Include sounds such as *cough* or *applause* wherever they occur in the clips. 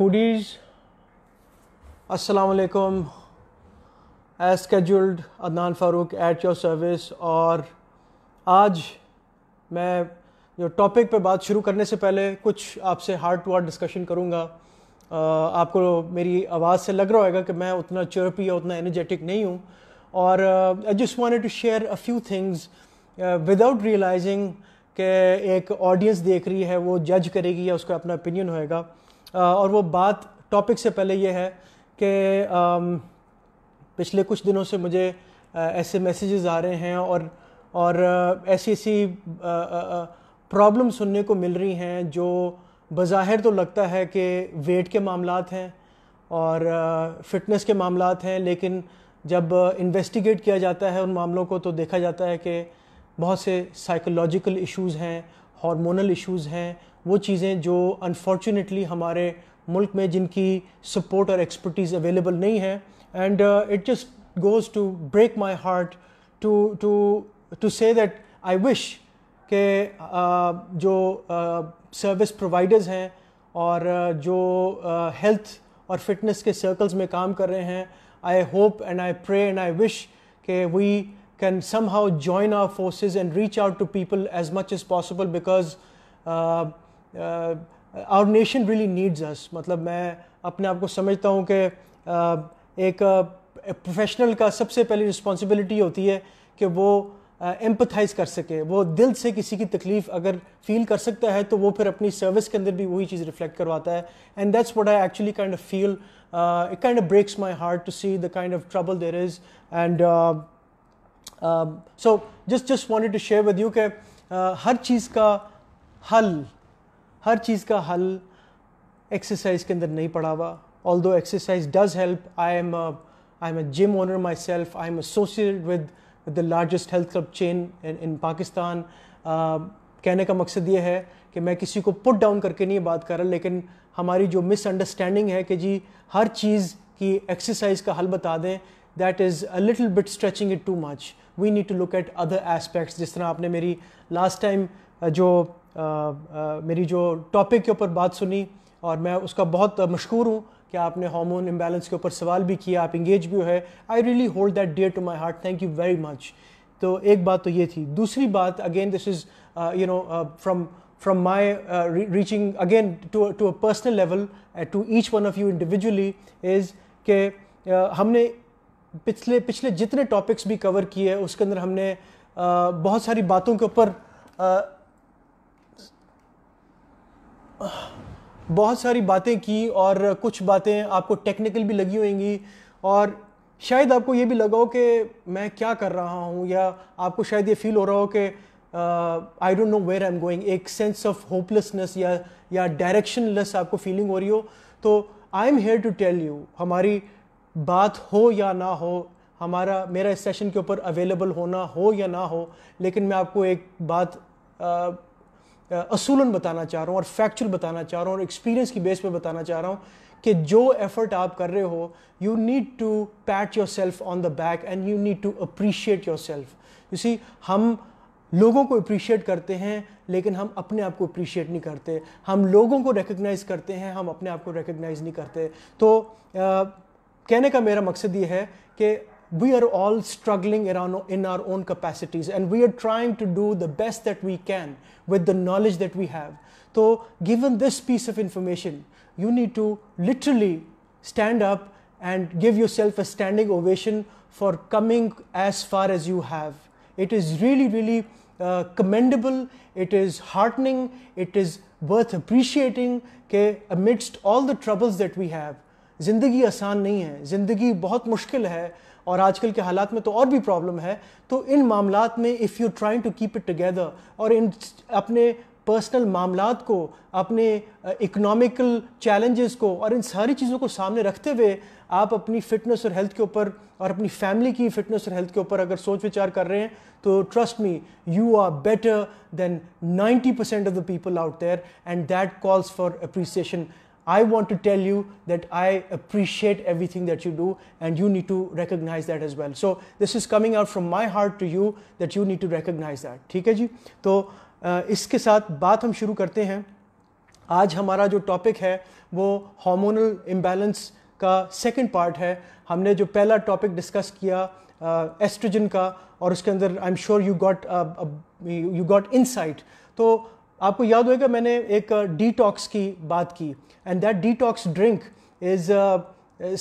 Foodies assalamualaikum as Adnan Farooq at your service और आज मैं जो टॉपिक पे बात शुरू करने से पहले कुछ आपसे हार्ड टू हार्ड डिस्कशन करूँगा आपको मेरी आवाज़ से लग रहा होगा कि मैं उतना चर्पी या उतना एनर्जेटिक नहीं हूँ और I just want to share a few things without realizing के एक ऑडियंस देख रही है वो जज करेगी या उसका अपना ओपिनियन होएगा और वो बात टॉपिक से पहले ये है कि पिछले कुछ दिनों से मुझे ऐसे मैसेजेस आ रहे हैं और और ऐसी ऐसी प्रॉब्लम सुनने को मिल रही हैं जो बज़ाहिर तो लगता है कि वेट के मामलात हैं और फिटनेस के मामलात हैं लेकिन जब इन्वेस्टिगेट किया जाता है उन मामलों को तो देखा जाता है कि बहुत से साइकोलॉजिकल इश्यूज हैं हार्मोनल इश्यूज़ हैं वो चीज़ें जो अनफॉर्चुनेटली हमारे मुल्क में जिनकी सपोर्ट और एक्सपर्टीज़ अवेलेबल नहीं है and it just goes to break my heart to to to say that I wish के uh, जो सर्विस uh, प्रोवाइडर्स हैं और uh, जो हेल्थ uh, और फिटनेस के सर्कल्स में काम कर रहे हैं I hope and I pray and I wish के we can somehow join our forces and reach out to people as much as possible because uh, uh, our nation really needs us. मतलब मैं अपने आप को समझता हूँ कि एक प्रोफेशनल का सबसे पहली रिस्पॉन्सिबिलिटी होती है कि वो एम्पथाइज कर सके वो दिल से किसी की तकलीफ अगर फील कर सकता है तो वो फिर अपनी सर्विस के अंदर भी वही चीज़ रिफ्लेक्ट करवाता है and that's what I actually kind of feel it kind of breaks my heart to see the kind of trouble there is and so just just wanted to share with you के हर चीज़ का हल हर चीज़ का हल exercise के अंदर नहीं पड़ा हुआ although exercise does help I am I am a gym owner myself I am associate with the largest health club chain in Pakistan कहने का मकसद ये है कि मैं किसी को पुट डाउन करके नहीं बात कर रहा लेकिन हमारी जो मिसअंडरस्टैंडिंग है कि जी हर चीज़ की एक्सरसाइज का हल बता दें that is a little bit stretching it too much. We need to look at other aspects. जिस तरह आपने मेरी last time जो मेरी जो topic के ऊपर बात सुनी और मैं उसका बहुत मशहूर हूँ कि आपने हार्मोन इम्बैलेंस के ऊपर सवाल भी किया आप इंगेज भी हुए I really hold that dear to my heart thank you very much तो एक बात तो ये थी दूसरी बात again this is you know from from my uh, re reaching again to a, to a personal level uh, to each one of you individually is कि uh, हमने पिछले पिछले जितने टॉपिक्स भी कवर किए हैं उसके अंदर हमने आ, बहुत सारी बातों के ऊपर बहुत सारी बातें की और कुछ बातें आपको टेक्निकल भी लगी होंगी और शायद आपको ये भी लगा हो कि मैं क्या कर रहा हूँ या आपको शायद ये फील हो रहा हो कि I don't know where I am going एक सेंस ऑफ होपलेसनेस या या डायरेक्शनलेस आपको फीलिंग हो रही हो तो I am here to tell you हमारी बात हो या ना हो हमारा मेरा इस सेशन के ऊपर अवेलेबल होना हो या ना हो लेकिन मैं आपको एक बात असूलन बताना चाह रहा हूँ और फैक्चुअल बताना चाह रहा हूँ और एक्सपीरियंस की बेस पे बताना चाह रहा हूँ कि जो एफर्ट आप कर रहे हो you need to pat yourself on the back and you need to appreciate yourself you see हम लोगों को अप्रिशिएट करते हैं लेकिन हम अपने आप को अप्रिशिएट नहीं करते हम लोगों को रिकग्नाइज़ करते हैं हम अपने आप को रिकग्नाइज़ नहीं करते तो uh, कहने का मेरा मकसद ये है कि we are all struggling in our own capacities and we are trying to do the best that we can with the knowledge that we have तो given this piece of information you need to literally stand up and give yourself a standing ovation for coming as far as you have it is really really commendable it is heartening it is worth appreciating के amidst all the troubles that we have ज़िंदगी आसान नहीं है ज़िंदगी बहुत मुश्किल है और आजकल के हालात में तो और भी प्रॉब्लम है तो इन मामला में if you trying to keep it together और इन अपने पर्सनल मामला को अपने इकोनॉमिकल चैलेंजेस को और इन सारी चीज़ों को सामने रखते हुए आप अपनी फिटनेस और हेल्थ के ऊपर और अपनी फैमिली की फिटनेस और हेल्थ के ऊपर अगर सोच विचार कर रहे हैं तो trust me you are better than 90% percent of the people out there and that calls for appreciation I want to tell you that I appreciate everything that you do, and you need to recognize that as well. So this is coming out from my heart to you that you need to recognize that. ठीक है जी तो इसके साथ बात हम शुरू करते हैं आज हमारा जो टॉपिक है वो हार्मोनल इम्बैलेंस का सेकंड पार्ट है हमने जो पहला टॉपिक डिस्कस किया एस्ट्रोजन uh, का और उसके अंदर I am sure you got you got insight तो आपको याद होगा मैंने एक डिटॉक्स uh, की बात की and that detox drink is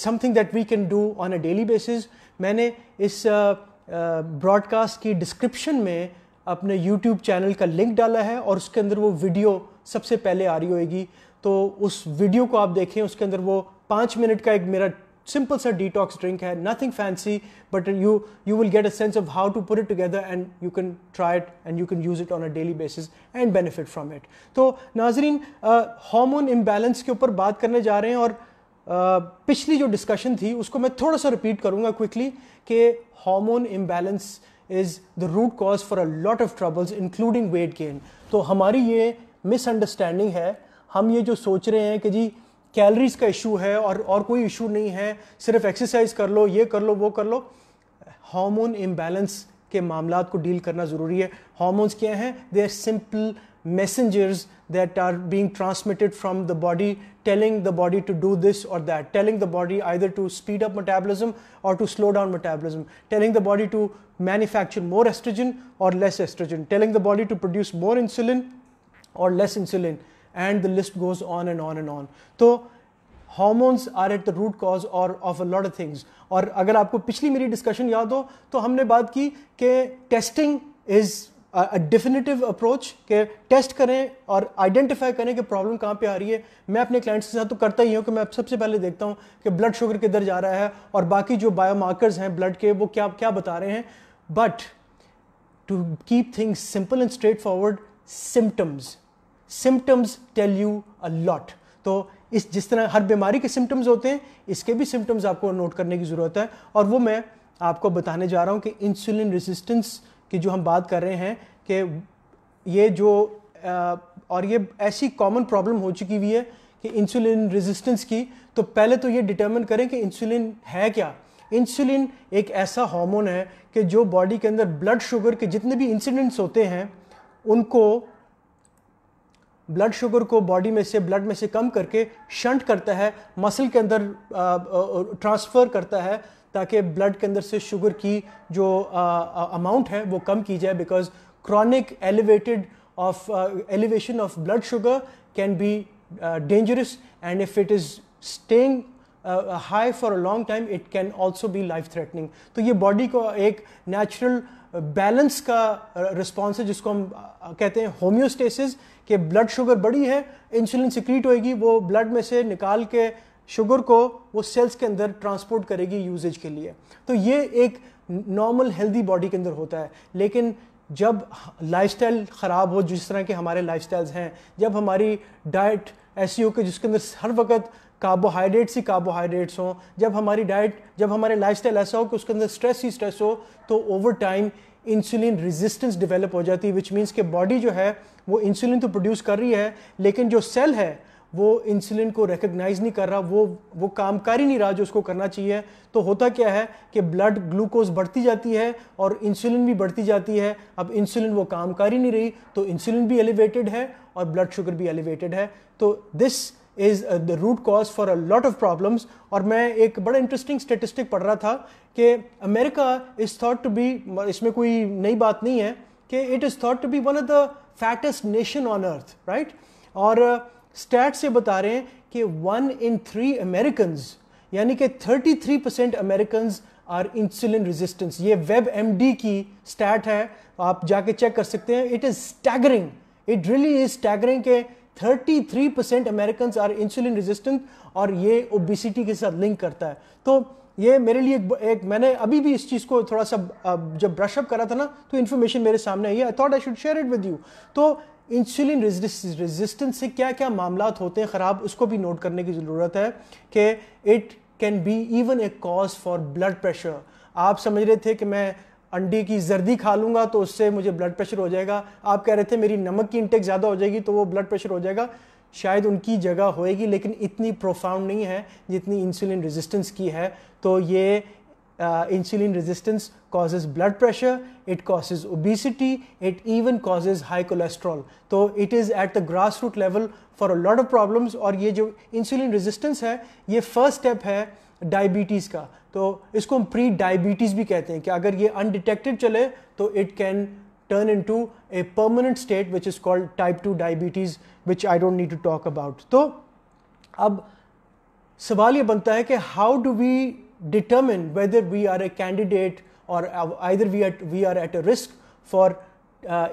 something that we can do on a daily basis मैंने इस ब्रॉडकास्ट uh, uh, की डिस्क्रिप्शन में अपने यूट्यूब चैनल का लिंक डाला है और उसके अंदर वो वीडियो सबसे पहले आ रही होगी तो उस वीडियो को आप देखें उसके अंदर वो पाँच मिनट का एक मेरा सिंपल सा डिटॉक्स ड्रिंक है nothing fancy but you you will get a sense of how to put it together and you can try it and you can use it on a daily basis and benefit from it तो नाजरीन hormone uh, के ऊपर बात करने जा रहे हैं और uh, पिछली जो डिस्कशन थी उसको मैं थोड़ा सा रिपीट करूंगा क्विकली कि hormone imbalance is the root cause for a lot of troubles including weight gain तो हमारी ये मिसअंडरस्टैंडिंग है हम ये जो सोच रहे हैं कि जी कैलरीज का इशू है और और कोई इशू नहीं है सिर्फ एक्सरसाइज कर लो ये कर लो वो कर लो हार्मोन इम्बैलेंस के मामला को डील करना ज़रूरी है हार्मोन्स क्या हैं they are simple messengers that are being transmitted from the body telling the body to do this और that telling the body either to speed up metabolism और to slow down metabolism telling the body to manufacture more estrogen और less estrogen telling the body to produce more insulin और less insulin and the list goes on and on and on तो hormones are at the root cause और of a lot of things और अगर आपको पिछली मेरी discussion याद हो तो हमने बात की कि टेस्टिंग इज़ डिफिनेटिव अप्रोच के टेस्ट करें और आइडेंटिफाई करें कि प्रॉब्लम कहाँ पे आ रही है मैं अपने क्लाइंट्स के साथ तो करता ही हूँ कि मैं सबसे पहले देखता हूँ कि ब्लड शुगर किधर जा रहा है और बाकी जो बायोमार्कर्स हैं ब्लड के वो क्या क्या बता रहे हैं but to keep things simple and straightforward symptoms symptoms tell you a lot तो इस जिस तरह हर बीमारी के सिम्टम्स होते हैं इसके भी सिम्टम्स आपको नोट करने की ज़रूरत है और वो मैं आपको बताने जा रहा हूँ कि इंसुलिन रेजिस्टेंस की जो हम बात कर रहे हैं कि ये जो आ, और ये ऐसी कॉमन प्रॉब्लम हो चुकी हुई है कि इंसुलिन रेजिस्टेंस की तो पहले तो ये डिटर्मिन करें कि इंसुलिन है क्या इंसुलिन एक ऐसा हार्मोन है कि जो बॉडी के अंदर ब्लड शुगर के जितने भी इंसिडेंट्स होते हैं उनको ब्लड शुगर को बॉडी में से ब्लड में से कम करके शंट करता है मसल के अंदर ट्रांसफ़र करता है ताकि ब्लड के अंदर से शुगर की जो अमाउंट है वो कम की जाए because chronic elevated of elevation of blood sugar can be dangerous and if it is staying high for a long time it can also be life threatening तो ये बॉडी को एक नेचुरल बैलेंस का रिस्पॉन्स है जिसको हम कहते हैं होम्योस्टेसिस कि ब्लड शुगर बड़ी है इंसुलिन सिक्रीट होएगी वो ब्लड में से निकाल के शुगर को वो सेल्स के अंदर ट्रांसपोर्ट करेगी यूजेज के लिए तो ये एक नॉर्मल हेल्दी बॉडी के अंदर होता है लेकिन जब लाइफस्टाइल ख़राब हो जिस तरह के हमारे लाइफस्टाइल्स हैं जब हमारी डाइट ऐसी हो कि जिसके अंदर हर वक्त कार्बोहाइड्रेट्स ही कार्बोहाइड्रेट्स हों जब हमारी डाइट जब हमारे लाइफस्टाइल ऐसा हो कि उसके अंदर स्ट्रेस ही स्ट्रेस हो तो over time insulin resistance develop हो जाती है विच मीन्स के बॉडी जो है वो इंसुलिन तो प्रोड्यूस कर रही है लेकिन जो सेल है वो इंसुलिन को रिकग्नाइज नहीं कर रहा वो वो काम कर ही नहीं रहा जो उसको करना चाहिए तो होता क्या है कि ब्लड ग्लूकोज बढ़ती जाती है और इंसुलिन भी बढ़ती जाती है अब इंसुलिन वो काम कर ही नहीं रही तो इंसुलिन भी एलिवेटेड है और ब्लड शुगर भी एलिवेटेड है तो this is the root cause for a lot of problems और मैं एक बड़ा इंटरेस्टिंग स्टेटिस्टिक पढ़ रहा था कि America is thought to be इसमें कोई नई बात नहीं है कि it is thought to be one of the fattest nation on earth right और स्टैट uh, से बता रहे हैं कि वन इन थ्री अमेरिकन यानी कि thirty three percent American are insulin resistance ये वेब एम डी की स्टैट है आप जाके चेक कर सकते हैं it is staggering it really is staggering के 33 percent American are insulin resistant और ये ओबिसिटी के साथ लिंक करता है तो ये मेरे लिए एक, एक मैंने अभी भी इस चीज़ को थोड़ा सा जब ब्रशअप करा था ना तो इन्फॉर्मेशन मेरे सामने आई है I thought I should share it with you तो इंसुलिन रेजिस्टेंस से क्या क्या मामला होते हैं ख़राब उसको भी नोट करने की ज़रूरत है कि it can be even a cause for blood pressure आप समझ रहे थे कि मैं अंडे की जर्दी खा लूंगा तो उससे मुझे ब्लड प्रेशर हो जाएगा आप कह रहे थे मेरी नमक की इंटेक ज़्यादा हो जाएगी तो वो ब्लड प्रेशर हो जाएगा शायद उनकी जगह होएगी लेकिन इतनी प्रोफाउंड नहीं है जितनी इंसुलिन रेजिस्टेंस की है तो ये insulin resistance causes blood pressure it causes obesity it even causes high cholesterol तो it is at the grass root level for a lot of problems और ये जो इंसुलिन रेजिस्टेंस है ये फर्स्ट स्टेप है डायबिटीज़ का तो इसको हम प्री डायबिटीज़ भी कहते हैं कि अगर ये अनडिटेक्टेड चले तो it can turn into a permanent state which is called type two diabetes which I don't need to talk about तो अब सवाल ये बनता है कि how do we determine whether we are a candidate और either we at we are at a risk for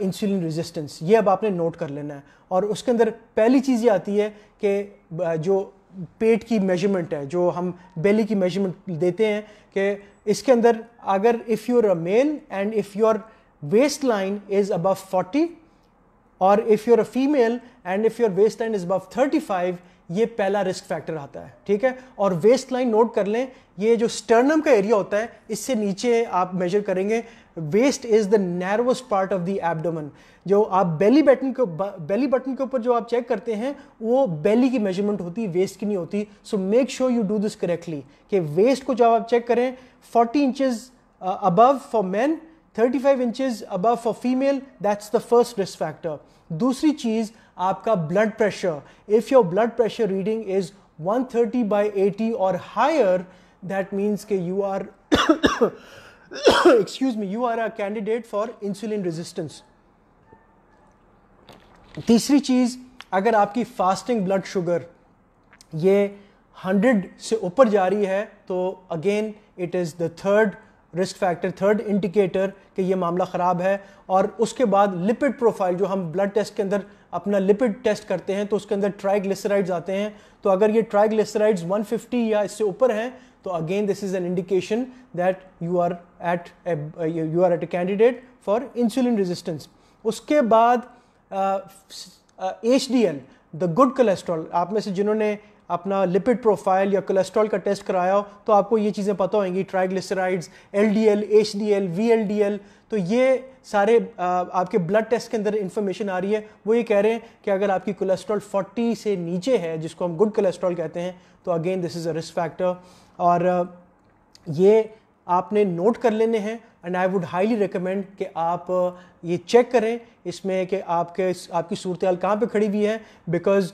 insulin resistance ये अब आपने नोट कर लेना है और उसके अंदर पहली चीज़ ये आती है कि uh, जो पेट की मेजरमेंट है जो हम बेली की मेजरमेंट देते हैं कि इसके अंदर अगर if you're a male and if your waist line is above 40 और if you're a female and if your waist line is above 35 ये पहला रिस्क फैक्टर आता है ठीक है और वेस्ट लाइन नोट कर लें ये जो स्टर्नम का एरिया होता है इससे नीचे आप मेजर करेंगे waist is the narrowest part of the abdomen जो आप बेली बटन के बेली बटन के ऊपर जो आप चेक करते हैं वो बेली की मेजरमेंट होती है वेस्ट की नहीं होती so make sure you do this correctly कि वेस्ट को जब आप चेक करें 40 inches above for man 35 inches above for female that's the first risk factor दूसरी चीज़ आपका blood pressure if your blood pressure reading is 130 thirty by eighty और higher that means के you are excuse me you are a candidate for insulin resistance तीसरी चीज अगर आपकी fasting blood sugar ये 100 से ऊपर जा रही है तो again it is the third risk factor third indicator कि ये मामला ख़राब है और उसके बाद लिपिड प्रोफाइल जो हम ब्लड टेस्ट के अंदर अपना लिपिड टेस्ट करते हैं तो उसके अंदर ट्राइग्लिसराइड्स आते हैं तो अगर ये ट्राइग्लिसराइड्स 150 या इससे ऊपर हैं तो again this is an indication that you are at you are at a candidate for insulin resistance उसके बाद H D L the good cholesterol आप में से जिन्होंने अपना लिपिड प्रोफाइल या कोलेस्ट्रॉल का टेस्ट कराया हो तो आपको ये चीज़ें पता होंगी triglycerides L D L H D L V L D L तो ये सारे आपके ब्लड टेस्ट के अंदर इन्फॉर्मेशन आ रही है वो ये कह रहे हैं कि अगर आपकी कोलेस्ट्रॉल 40 से नीचे है जिसको हम गुड कोलेस्ट्रॉल कहते हैं तो again this is a risk factor और ये आपने नोट कर लेने हैं and I would highly recommend कि आप uh, ये चेक करें इसमें कि आपके आपकी सूरत हाल कहाँ पर खड़ी हुई है because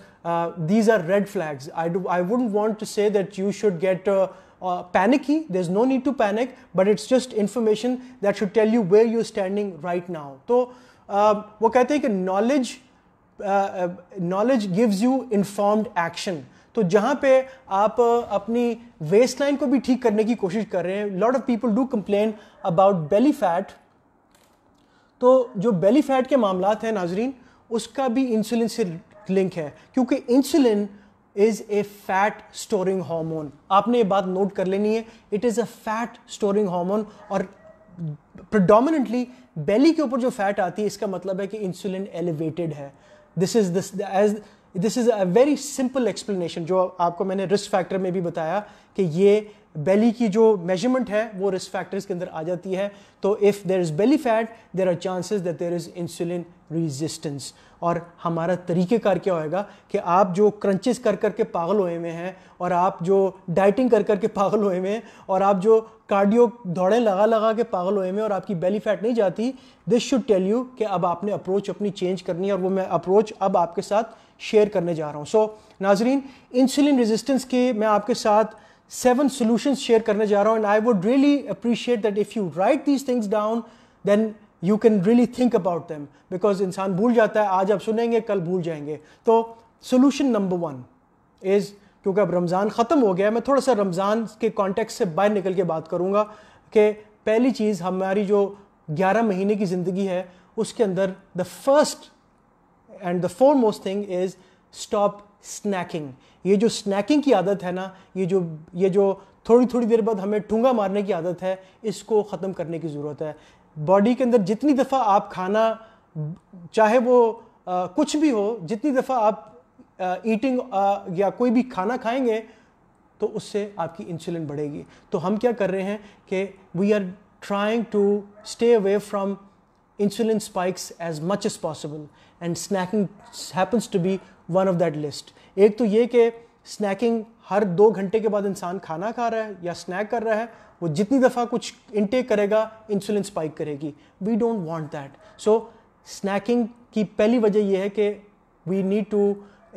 these are red flags I I would want to say that you should get panic ही there is no need to panic but it's just information that should tell you where you standing right now तो uh, वो कहते हैं कि knowledge knowledge gives you informed action तो जहाँ पे आप अपनी वेस्ट लाइन को भी ठीक करने की कोशिश कर रहे हैं lot of people do complain about belly fat तो जो बेली फैट के मामला हैं नाजरीन उसका भी इंसुलिन से लिंक है क्योंकि insulin is a fat storing hormone आपने ये बात नोट कर लेनी है it is a fat storing hormone और प्रडोमिनेंटली बेली के ऊपर जो फैट आती है इसका मतलब है कि इंसुलिन एलिवेटेड है this is this as this is a very simple explanation जो आपको मैंने रिस्क फैक्टर में भी बताया कि ये बेली की जो मेजरमेंट है वो रिस्क फैक्टर्स के अंदर आ जाती है तो if there is belly fat there are chances that there is insulin resistance और हमारा तरीक़ेकार क्या होएगा कि आप जो क्रंचेस कर कर के पागल हुए हुए हैं और आप जो डाइटिंग कर कर के पागल हुए हुए हैं और आप जो कार्डियो दौड़ें लगा लगा के पागल हुए हुए हैं और आपकी बेली फैट नहीं जाती दिस शुड टेल यू कि अब आपने अप्रोच अपनी चेंज करनी है और वो मैं अप्रोच अब आपके साथ शेयर करने जा रहा हूँ सो so, नाजरीन इंसुलिन रेजिस्टेंस के मैं आपके साथ सेवन सोल्यूशन शेयर करने जा रहा हूँ and I would really appreciate that if you write these things down then you can really think about them because इंसान भूल जाता है आज आप सुनेंगे कल भूल जाएंगे तो सोल्यूशन नंबर वन इज़ क्योंकि अब रमज़ान ख़त्म हो गया है मैं थोड़ा सा रमज़ान के कॉन्टेक्ट से बाहर निकल के बात करूँगा कि पहली चीज़ हमारी जो 11 महीने की ज़िंदगी है उसके अंदर the first and the foremost thing is stop snacking ये जो स्नैकिंग की आदत है ना ये जो ये जो थोड़ी थोड़ी देर बाद हमें ठूंगा मारने की आदत है इसको ख़त्म करने की ज़रूरत है बॉडी के अंदर जितनी दफ़ा आप खाना चाहे वो आ, कुछ भी हो जितनी दफ़ा आप ईटिंग या कोई भी खाना खाएंगे तो उससे आपकी इंसुलिन बढ़ेगी तो हम क्या कर रहे हैं कि we are trying to stay away from insulin spikes as much as possible and snacking happens to be one of that list एक तो ये कि स्नैकिंग हर दो घंटे के बाद इंसान खाना खा रहा है या स्नैक कर रहा है वो जितनी दफ़ा कुछ इनटेक करेगा इंसुलिन स्पाइक करेगी we don't want that so snacking की पहली वजह यह है कि we need to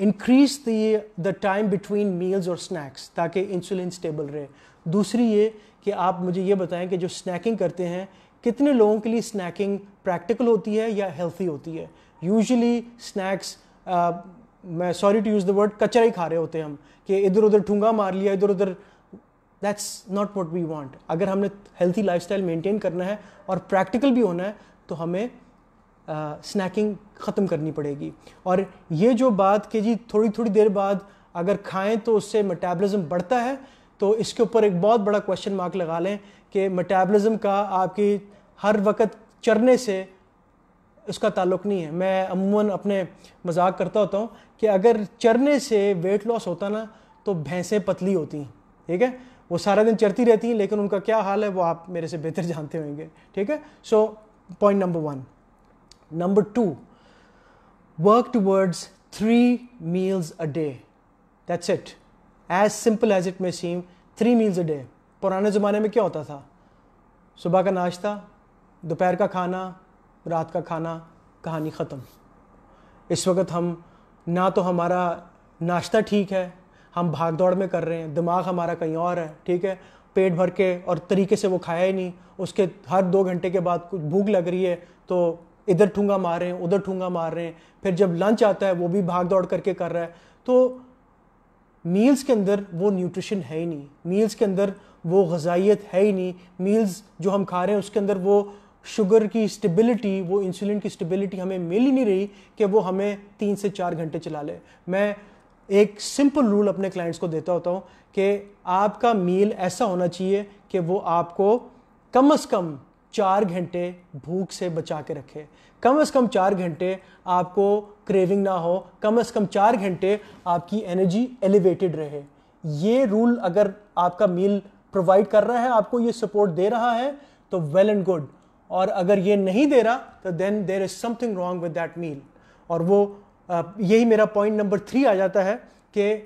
increase the the time between meals और स्नैक्स ताकि इंसुलिन स्टेबल रहे दूसरी ये कि आप मुझे ये बताएं कि जो स्नैकिंग करते हैं कितने लोगों के लिए स्नैकिंग प्रैक्टिकल होती है या हेल्थी होती है यूजली स्नैक्स uh, मैं sorry to use the word कचरा ही खा रहे होते हैं हम कि इधर उधर ठूंगा मार लिया इधर उधर that's not what we want अगर हमने हेल्थी लाइफ स्टाइल मेनटेन करना है और प्रैक्टिकल भी होना है तो हमें स्नैकिंग uh, ख़त्म करनी पड़ेगी और ये जो बात कि जी थोड़ी थोड़ी देर बाद अगर खाएं तो उससे मेटाबॉलिज्म बढ़ता है तो इसके ऊपर एक बहुत बड़ा क्वेश्चन मार्क लगा लें कि मेटाबॉलिज्म का आपकी हर वक्त चरने से उसका ताल्लुक नहीं है मैं अमूमन अपने मजाक करता होता हूँ कि अगर चरने से वेट लॉस होता ना तो भैंसें पतली होती हैं ठीक है वो सारा दिन चरती रहती हैं लेकिन उनका क्या हाल है वो आप मेरे से बेहतर *laughs* जानते होंगे ठीक है so point number one number two work towards three meals a day that's it as simple as it may seem three meals a day पुराने ज़माने में क्या होता था सुबह का नाश्ता दोपहर का खाना रात का खाना कहानी ख़त्म इस वक्त हम ना तो हमारा नाश्ता ठीक है हम भाग दौड़ में कर रहे हैं दिमाग हमारा कहीं और है ठीक है पेट भर के और तरीके से वो खाया ही नहीं उसके हर दो घंटे के बाद कुछ भूख लग रही है तो इधर ठूंगा मार रहे हैं उधर ठूंगा मार रहे हैं फिर जब लंच आता है वो भी भाग दौड़ करके कर रहा है तो मील्स के अंदर वो न्यूट्रिशन है ही नहीं मील्स के अंदर वो गजाइत है ही नहीं मील्स जो हम खा रहे हैं उसके अंदर वो शुगर की स्टेबिलिटी वो इंसुलिन की स्टेबिलिटी हमें मिल ही नहीं रही कि वो हमें तीन से चार घंटे चला ले मैं एक सिंपल रूल अपने क्लाइंट्स को देता होता हूँ कि आपका मील ऐसा होना चाहिए कि वो आपको कम अज़ कम चार घंटे भूख से बचा के रखे कम अज़ कम चार घंटे आपको क्रेविंग ना हो कम अज़ कम चार घंटे आपकी एनर्जी एलिवेटेड रहे ये रूल अगर आपका मील प्रोवाइड कर रहा है आपको ये सपोर्ट दे रहा है तो वेल एंड गुड और अगर ये नहीं दे रहा तो then there is something wrong with that meal और वो यही मेरा पॉइंट नंबर थ्री आ जाता है कि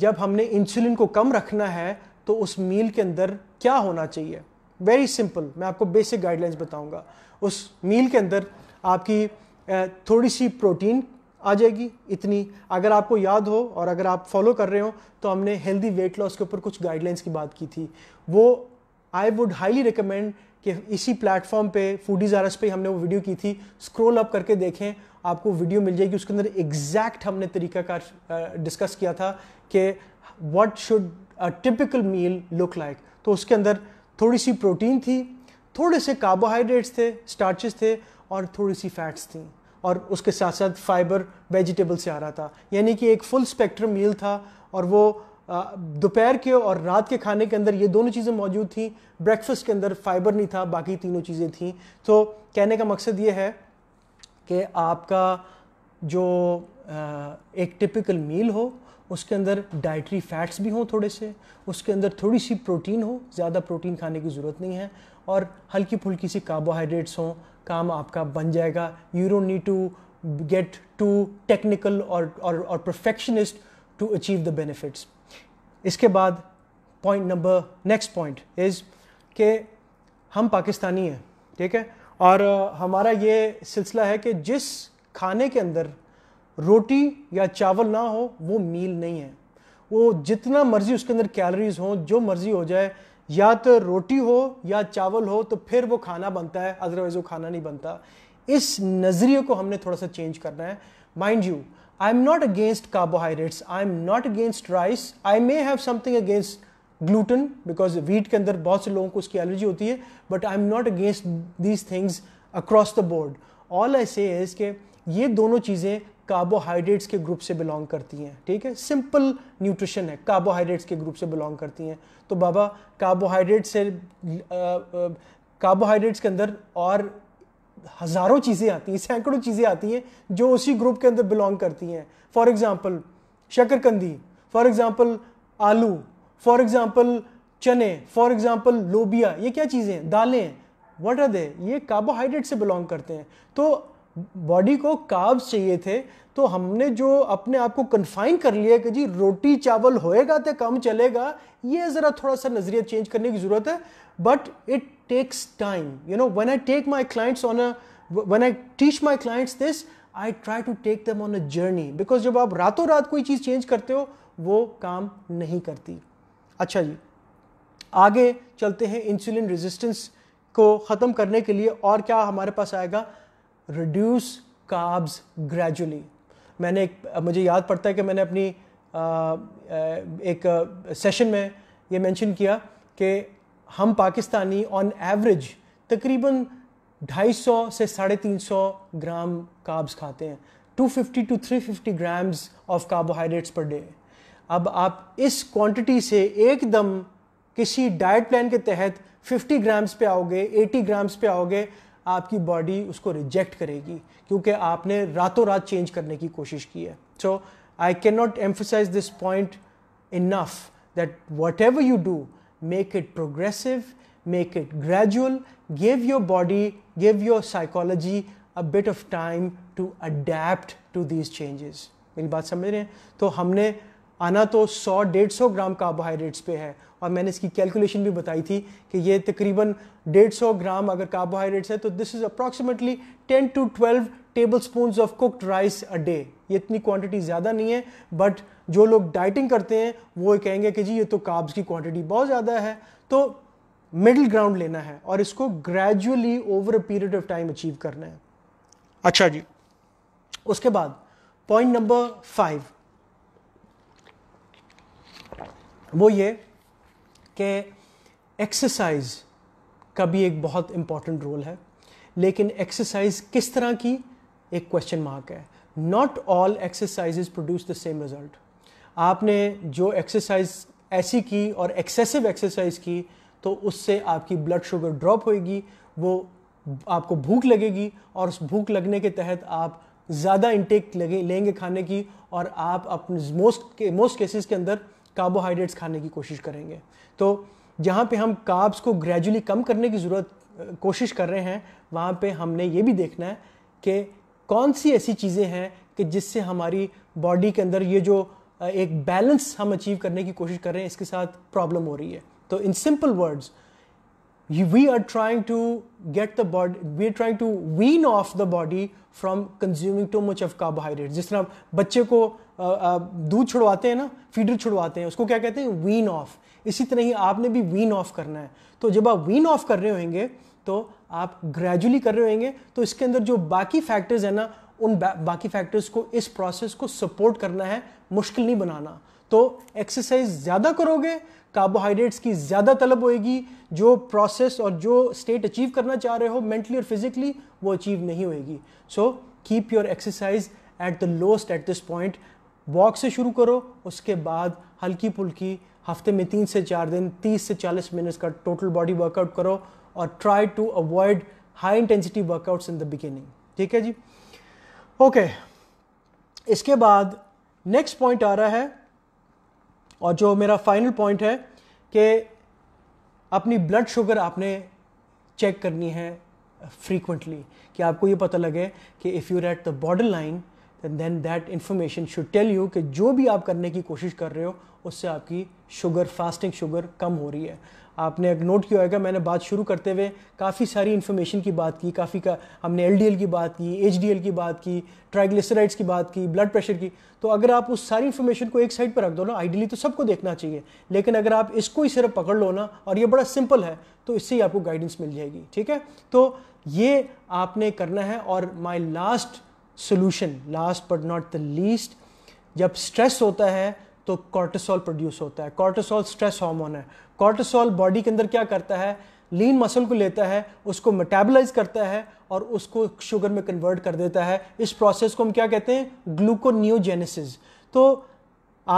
जब हमने इंसुलिन को कम रखना है तो उस मील के अंदर क्या होना चाहिए वेरी सिंपल मैं आपको बेसिक गाइडलाइंस बताऊंगा उस मील के अंदर आपकी थोड़ी सी प्रोटीन आ जाएगी इतनी अगर आपको याद हो और अगर आप फॉलो कर रहे हो तो हमने हेल्दी वेट लॉस के ऊपर कुछ गाइडलाइंस की बात की थी वो आई वुड हाईली रिकमेंड कि इसी प्लेटफॉर्म पे फूडी जारस पे हमने वो वीडियो की थी स्क्रॉल अप करके देखें आपको वीडियो मिल जाएगी उसके अंदर एग्जैक्ट हमने तरीका का डिस्कस किया था कि what should a typical meal look like तो उसके अंदर थोड़ी सी प्रोटीन थी थोड़े से कार्बोहाइड्रेट्स थे स्टार्चेस थे और थोड़ी सी फैट्स थी और उसके साथ साथ फाइबर वेजिटेबल से आ रहा था यानी कि एक फुल स्पेक्ट्रम मील था और वो दोपहर के और रात के खाने के अंदर ये दोनों चीज़ें मौजूद थी ब्रेकफास्ट के अंदर फाइबर नहीं था बाकी तीनों चीज़ें थी तो कहने का मकसद ये है कि आपका जो एक टिपिकल मील हो उसके अंदर डाइटरी फैट्स भी हों थोड़े से उसके अंदर थोड़ी सी प्रोटीन हो ज़्यादा प्रोटीन खाने की ज़रूरत नहीं है और हल्की फुल्की सी कार्बोहाइड्रेट्स हों काम आपका बन जाएगा you don't need to get too technical और और perfectionist to achieve the benefits इसके बाद point number next point is कि हम पाकिस्तानी हैं ठीक है और हमारा ये सिलसिला है कि जिस खाने के अंदर रोटी या चावल ना हो वो मील नहीं है वो जितना मर्ज़ी उसके अंदर कैलोरीज हों जो मर्ज़ी हो जाए या तो रोटी हो या चावल हो तो फिर वो खाना बनता है अदरवाइज़ वो खाना नहीं बनता इस नज़रिए को हमने थोड़ा सा चेंज करना है mind you I'm not against carbohydrates, I'm not against rice, I may have something against gluten because wheat के अंदर बहुत से लोगों को उसकी एलर्जी होती है but I am not against these things across the board all I say is के ये दोनों चीज़ें कार्बोहाइड्रेट्स के ग्रुप से बिलोंग करती हैं ठीक है सिंपल न्यूट्रिशन है कार्बोहाइड्रेट्स के ग्रुप से बिलोंग करती हैं तो बाबा कार्बोहाइड्रेट्स से कार्बोहाइड्रेट्स के अंदर और हज़ारों चीज़ें आती हैं सैकड़ों चीज़ें आती हैं जो उसी ग्रुप के अंदर बिलोंग करती हैं फॉर एग्ज़ाम्पल शक्करकंदी फॉर एग्ज़ाम्पल आलू फॉर एग्ज़ाम्पल चने फॉर एग्ज़ाम्पल लोबिया ये क्या चीज़ें हैं दालें वट आर दे ये कार्बोहाइड्रेट से बिलोंग करते हैं तो बॉडी को काब्स चाहिए थे तो हमने जो अपने आप को कन्फाइन कर लिया कि जी रोटी चावल होएगा तो कम चलेगा ये ज़रा थोड़ा सा नज़रिया चेंज करने की ज़रूरत है but it takes time. You know, when I take my clients on a, when I teach my clients this, I try to take them on a journey because जब आप रातों रात कोई चीज़ चेंज करते हो वो काम नहीं करती अच्छा जी आगे चलते हैं इंसुलिन रेजिस्टेंस को ख़त्म करने के लिए और क्या हमारे पास आएगा रिड्यूस काब्स ग्रेजुअली मैंने एक मुझे याद पड़ता है कि मैंने अपनी आ, एक सेशन में ये मेंशन किया कि हम पाकिस्तानी ऑन एवरेज तकरीबन 250 से साढ़े तीन सौ ग्राम काब्स खाते हैं 250 to 350 grams of carbohydrates per day अब आप इस क्वांटिटी से एकदम किसी डाइट प्लान के तहत 50 ग्राम्स पे आओगे 80 ग्राम्स पे आओगे आपकी बॉडी उसको रिजेक्ट करेगी क्योंकि आपने रातों रात चेंज करने की कोशिश की है so I can not emphasize this point enough that whatever you do make it progressive, make it gradual, give your body, give your psychology a bit of time to adapt to these changes. मेरी बात समझ रहे हैं तो हमने आना तो 100 सौ ग्राम कार्बोहाइड्रेट्स पे है और मैंने इसकी कैलकुलेशन भी बताई थी कि ये तकरीबन डेढ़ सौ ग्राम अगर कार्बोहाइड्रेट्स है तो this is approximately 10 to 12 tablespoon of cooked rice a day ये इतनी क्वांटिटी ज़्यादा नहीं है बट जो लोग डाइटिंग करते हैं वो कहेंगे कि जी ये तो काब्स की क्वांटिटी बहुत ज़्यादा है तो मिडिल ग्राउंड लेना है और इसको gradually over a period of time achieve करना है अच्छा जी उसके बाद पॉइंट नंबर फाइव वो ये कि एक्सरसाइज का भी एक बहुत इंपॉर्टेंट रोल है लेकिन एक्सरसाइज किस तरह की एक क्वेश्चन मार्क है not all exercise produce the same result आपने जो एक्सरसाइज ऐसी की और एक्सेसिव एक्सरसाइज की तो उससे आपकी ब्लड शुगर ड्रॉप होएगी वो आपको भूख लगेगी और उस भूख लगने के तहत आप ज़्यादा इंटेक लगे लेंगे खाने की और आप अपने मोस्ट के मोस्ट केसेस के अंदर कार्बोहाइड्रेट्स खाने की कोशिश करेंगे तो जहाँ पे हम काब्स को ग्रेजुअली कम करने की ज़रूरत कोशिश कर रहे हैं वहाँ पे हमने ये भी देखना है कि कौन सी ऐसी चीज़ें हैं कि जिससे हमारी बॉडी के अंदर ये जो एक बैलेंस हम अचीव करने की कोशिश कर रहे हैं इसके साथ प्रॉब्लम हो रही है तो in simple words we are trying to get the body we are trying to wean off the body from consuming too much of carbohydrate जिस तरह बच्चे को दूध छुड़वाते हैं ना फीडर छुड़वाते हैं उसको क्या कहते हैं वीन ऑफ इसी तरह ही आपने भी वीन ऑफ करना है तो जब आप वीन ऑफ कर रहे होंगे तो आप ग्रेजुअली कर रहे होंगे तो इसके अंदर जो बाकी फैक्टर्स है ना उन बा, बाकी फैक्टर्स को इस प्रोसेस को सपोर्ट करना है मुश्किल नहीं बनाना तो एक्सरसाइज ज़्यादा करोगे कार्बोहाइड्रेट्स की ज़्यादा तलब होएगी जो प्रोसेस और जो स्टेट अचीव करना चाह रहे हो मेंटली और फिजिकली वो अचीव नहीं होएगी so keep your exercise at the lowest at this point walk से शुरू करो उसके बाद हल्की पुल्की हफ्ते में तीन से चार दिन तीस से चालीस मिनट्स का टोटल बॉडी वर्कआउट करो और try to avoid high intensity workouts in the beginning ठीक है जी ओके okay. इसके बाद नेक्स्ट पॉइंट आ रहा है और जो मेरा फाइनल पॉइंट है कि अपनी ब्लड शुगर आपने चेक करनी है फ्रीक्वेंटली कि आपको ये पता लगे कि if you rate the border line then that information should tell you कि जो भी आप करने की कोशिश कर रहे हो उससे आपकी शुगर फास्टिंग शुगर कम हो रही है आपने नोट किया होगा मैंने बात शुरू करते हुए काफ़ी सारी इन्फॉर्मेशन की बात की काफ़ी का हमने एल की बात की एच की बात की ट्राइग्लिसराइड्स की बात की ब्लड प्रेशर की तो अगर आप उस सारी इन्फॉर्मेशन को एक साइड पर रख दो ना आइडियली तो सबको देखना चाहिए लेकिन अगर आप इसको ही सिर्फ पकड़ लो ना और ये बड़ा सिंपल है तो इससे ही आपको गाइडेंस मिल जाएगी ठीक है तो ये आपने करना है और my last solution last but not the least जब स्ट्रेस होता है तो कॉर्टिसोल प्रोड्यूस होता है कॉर्टिसोल स्ट्रेस हार्मोन है कॉर्टिसोल बॉडी के अंदर क्या करता है लीन मसल को लेता है उसको मेटाबलाइज करता है और उसको शुगर में कन्वर्ट कर देता है इस प्रोसेस को हम क्या कहते हैं ग्लूकोनियोजेनेसिस तो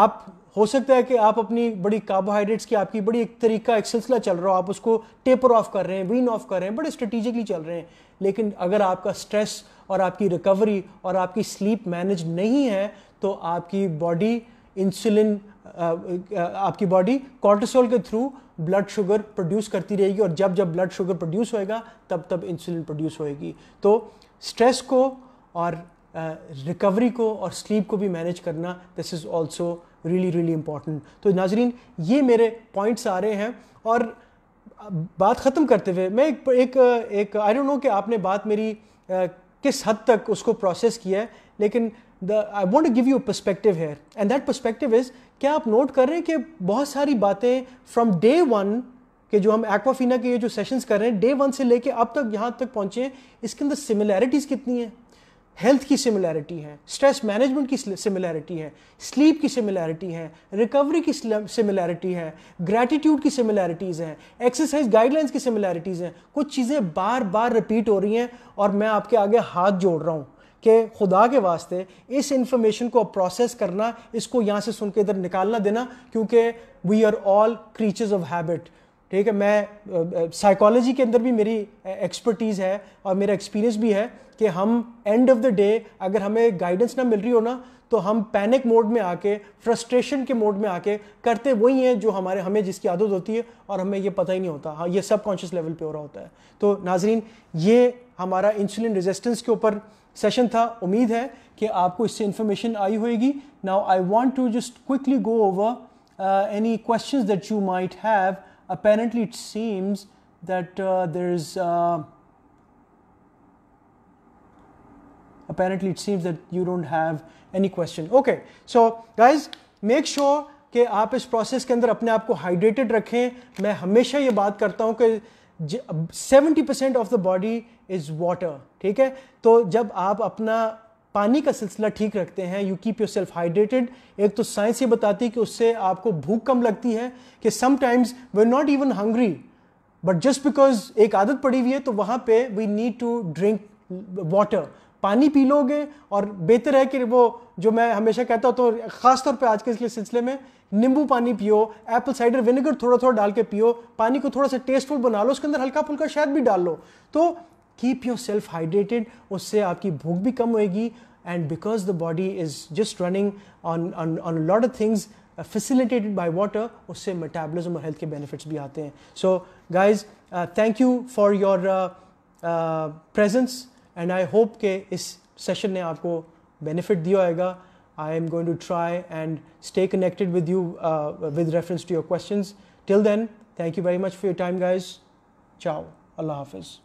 आप हो सकता है कि आप अपनी बड़ी कार्बोहाइड्रेट्स की आपकी बड़ी एक तरीका एक सिलसिला चल रहा हो आप उसको टेपर ऑफ कर रहे हैं वीन ऑफ कर रहे हैं बड़े स्ट्रेटिजिकली चल रहे हैं लेकिन अगर आपका स्ट्रेस और आपकी रिकवरी और आपकी स्लीप मैनेज नहीं है तो आपकी बॉडी इंसुलिन आपकी बॉडी कॉर्टिसोल के थ्रू ब्लड शुगर प्रोड्यूस करती रहेगी और जब जब ब्लड शुगर प्रोड्यूस होएगा तब तब इंसुलिन प्रोड्यूस होएगी तो स्ट्रेस को और रिकवरी को और स्लीप को भी मैनेज करना this is also really really important तो नाजरीन ये मेरे पॉइंट्स आ रहे हैं और बात ख़त्म करते हुए मैं एक एक एक आई डोंट नो कि आपने बात मेरी uh, किस हद तक उसको प्रोसेस किया है लेकिन the I want to give you a perspective here, and that perspective is क्या आप नोट कर रहे हैं कि बहुत सारी बातें फ्रॉम डे वन के जो हम एक्वाफीना के ये जो सेशंस कर रहे हैं डे वन से लेके अब तक यहाँ तक पहुँचे हैं इसके अंदर सिमिलैरिटीज़ कितनी हैं हेल्थ की सिमिलैरिटी है स्ट्रेस मैनेजमेंट की सिमिलैरिटी है स्लीप की सिमिलैरिटी है रिकवरी की सिमिलैरिटी है ग्रेटिट्यूड की सिमिलैरिटीज़ हैं एक्सरसाइज गाइडलाइंस की सिमिलैरिटीज़ हैं कुछ चीज़ें बार बार रिपीट हो रही हैं और मैं आपके आगे हाथ जोड़ रहा हूँ कि खुदा के वास्ते इस इंफॉर्मेशन को प्रोसेस करना इसको यहाँ से सुन के इधर निकालना देना क्योंकि we are all creatures of habit ठीक है मैं साइकोलॉजी के अंदर भी मेरी एक्सपर्टीज़ है और मेरा एक्सपीरियंस भी है कि हम एंड ऑफ द डे अगर हमें गाइडेंस ना मिल रही हो ना तो हम पैनिक मोड में आके फ्रस्ट्रेशन के मोड में आके करते वही हैं जो हमारे हमें जिसकी आदत होती है और हमें ये पता ही नहीं होता हाँ ये सब कॉन्शियस लेवल पे हो रहा होता है तो नाजरीन ये हमारा इंसुलिन रेजिस्टेंस के ऊपर सेशन था उम्मीद है कि आपको इससे इन्फॉर्मेशन आई होगी now I want to just quickly go over any question that you might have apparently it seems that there is apparently it seems that you don't have any question okay so so make sure कि आप इस process के अंदर अपने आप को hydrated रखें मैं हमेशा ये बात करता हूँ कि seventy percent of the body is water ठीक है तो जब आप अपना पानी का सिलसिला ठीक रखते हैं you keep yourself hydrated एक तो साइंस ये बताती है कि उससे आपको भूख कम लगती है कि sometimes we not even hungry but just because एक आदत पड़ी हुई है तो वहाँ पे we need to drink water पानी पी लोगे और बेहतर है कि वो जो मैं हमेशा कहता हूँ तो ख़ासतौर पर आज के इसलिए सिलसिले में नींबू पानी पियो एप्पल साइडर विनेगर थोड़ा थोड़ा डाल के पियो पानी को थोड़ा सा टेस्टफुल बना लो उसके अंदर हल्का फुल्का शायद भी डाल लो तो कीप योर सेल्फ हाइड्रेटेड उससे आपकी भूख भी कम होएगी and because the body is just running on on lot of things facilitated by water उससे मेटाबलिज्म और हेल्थ के बेनिफिट्स भी आते हैं so guys thank you for your presence and I hope के इस सेशन ने आपको बेनिफिट दिया होगा I am going to try and stay connected with you uh, with reference to your questions. Till then, thank you very much for your time, guys. Ciao. Allah Hafiz.